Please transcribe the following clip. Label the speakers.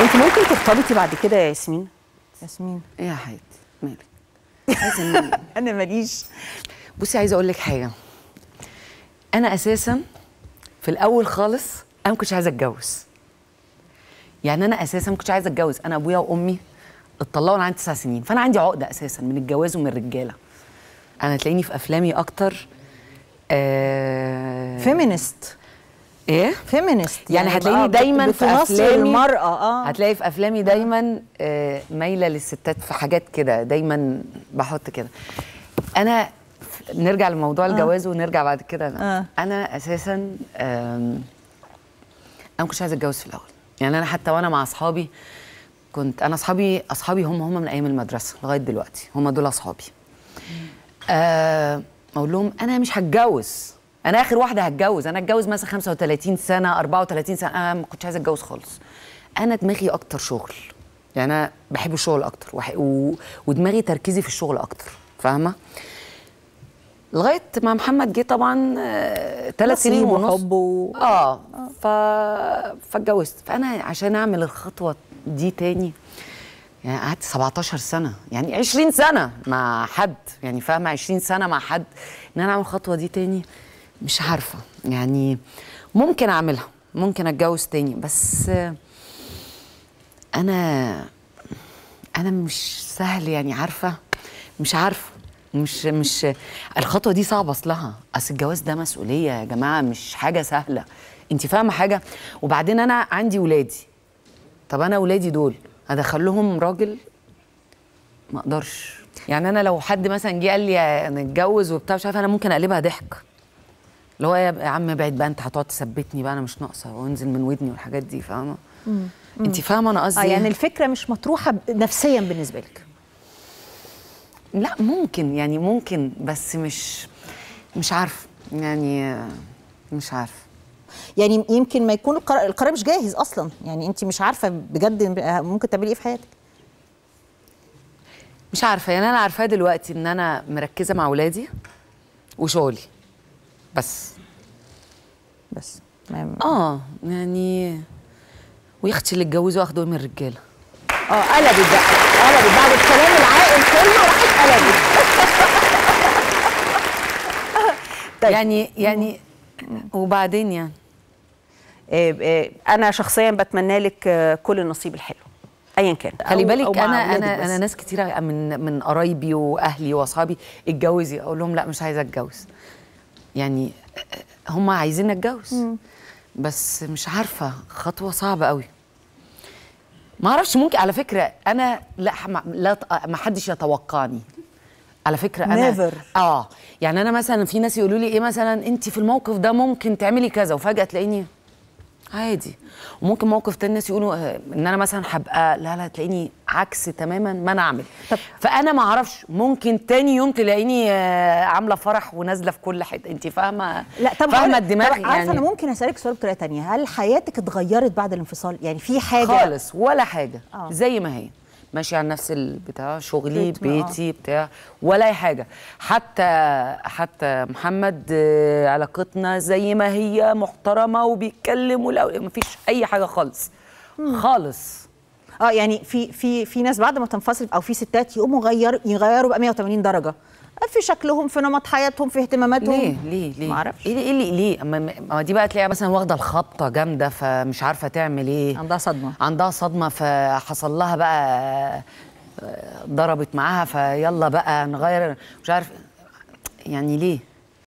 Speaker 1: انت ممكن ترتبطي بعد كده يا ياسمين ياسمين ايه يا حياتي مالك انا ماليش بصي عايزه اقول لك حاجه انا اساسا في الاول خالص انا ما كنتش عايزه اتجوز يعني انا اساسا ما كنتش عايزه اتجوز انا ابويا وامي اتطلقوا انا عندي تسع سنين فانا عندي عقده اساسا من الجواز ومن الرجاله انا تلاقيني في افلامي اكتر آه فيمينست ايه فيمينست يعني, يعني هتلاقيني دايما في افلامي المراه اه هتلاقي في افلامي دايما آه مايله للستات في حاجات كده دايما بحط كده انا نرجع لموضوع آه. الجواز آه. ونرجع بعد كده انا آه. انا اساسا انا ما كنتش عايزه اتجوز في الاول يعني انا حتى وانا مع اصحابي كنت انا اصحابي اصحابي هم هم من ايام المدرسه لغايه دلوقتي هم دول اصحابي آه اقول لهم انا مش هتجوز انا اخر واحده هتجوز انا اتجوز مثلا 35 سنه 34 سنه انا ما كنتش عايزه اتجوز خالص انا دماغي اكتر شغل يعني انا بحب الشغل اكتر وح... و... ودماغي تركيزي في الشغل اكتر فاهمه لغايه ما محمد جه طبعا ثلاث آه، سنين ونص وحب و... آه،, اه ف... فاتجوزت فانا عشان اعمل الخطوه دي تاني يعني قعدت 17 سنه يعني 20 سنه مع حد يعني فاهمه 20 سنه مع حد ان انا اعمل الخطوه دي تاني مش عارفه يعني ممكن اعملها ممكن اتجوز تاني بس انا انا مش سهل يعني عارفه مش عارفه مش مش الخطوه دي صعبه اصلها اصل الجواز ده مسؤوليه يا جماعه مش حاجه سهله انت فاهمه حاجه وبعدين انا عندي ولادي طب انا ولادي دول ادخلهم راجل ما اقدرش يعني انا لو حد مثلا جه قال لي نتجوز وبتاع مش عارفه انا ممكن اقلبها ضحك اللي هو يا عم بعد بقى انت هتقعد تثبتني بقى انا مش ناقصه وانزل من ودني والحاجات دي فاهمه انت فاهمه انا قصدي اه يعني ايه؟ الفكره مش مطروحه نفسيا بالنسبه لك لا ممكن يعني ممكن بس مش مش عارفه يعني مش عارفه يعني يمكن ما يكون القرار, القرار مش جاهز اصلا يعني انت مش عارفه بجد ممكن تعملي ايه في حياتك مش عارفه يعني انا عارفاه دلوقتي ان انا مركزه مع اولادي وشغلي بس بس اه يعني ويختي اللي اتجوزوا اخدوا من الرجاله اه قلبت بقى قلبت بعد الكلام العاقل كله راحت قلبت طيب. يعني يعني وبعدين يعني آه، آه، انا شخصيا بتمنى لك آه، كل النصيب الحلو ايا كان خلي بالك انا انا بس. انا ناس كتيره من من قرايبي واهلي واصحابي اتجوزي اقول لهم لا مش عايزه اتجوز يعني هم عايزين اتجوز بس مش عارفه خطوه صعبه قوي ما اعرفش ممكن على فكره انا لا لا ما حدش يتوقعني على فكره انا Never. اه يعني انا مثلا في ناس يقولوا لي ايه مثلا انت في الموقف ده ممكن تعملي كذا وفجاه تلاقيني عادي وممكن موقف تاني الناس يقولوا آه، ان انا مثلا هبقى لا لا تلاقيني عكس تماما ما انا اعمل طب. فانا ما اعرفش ممكن تاني يوم تلاقيني آه، عامله فرح ونازله في كل حته انت فاهمه لا طب فاهمه الدماغ طب يعني عارفه انا يعني. ممكن اسالك سؤال بطريقه تانية هل حياتك اتغيرت بعد الانفصال يعني في حاجه خالص ولا حاجه آه. زي ما هي ماشي على نفس البتاع شغلي آه. بيتي بتاع ولا اي حاجه حتى حتى محمد آه، علاقتنا زي ما هي محترمه وبيتكلم مفيش اي حاجه خالص خالص اه يعني في في في ناس بعد ما تنفصل او في ستات يقوموا غير يغيروا بقى 180 درجه في شكلهم في نمط حياتهم في اهتماماتهم ليه ليه ليه معرفش ليه ليه ليه ما دي بقى تلاقيها مثلا واخده الخبطه جامده فمش عارفه تعمل ايه عندها صدمه عندها صدمه فحصل لها بقى آه، ضربت معاها فيلا بقى نغير مش عارف يعني ليه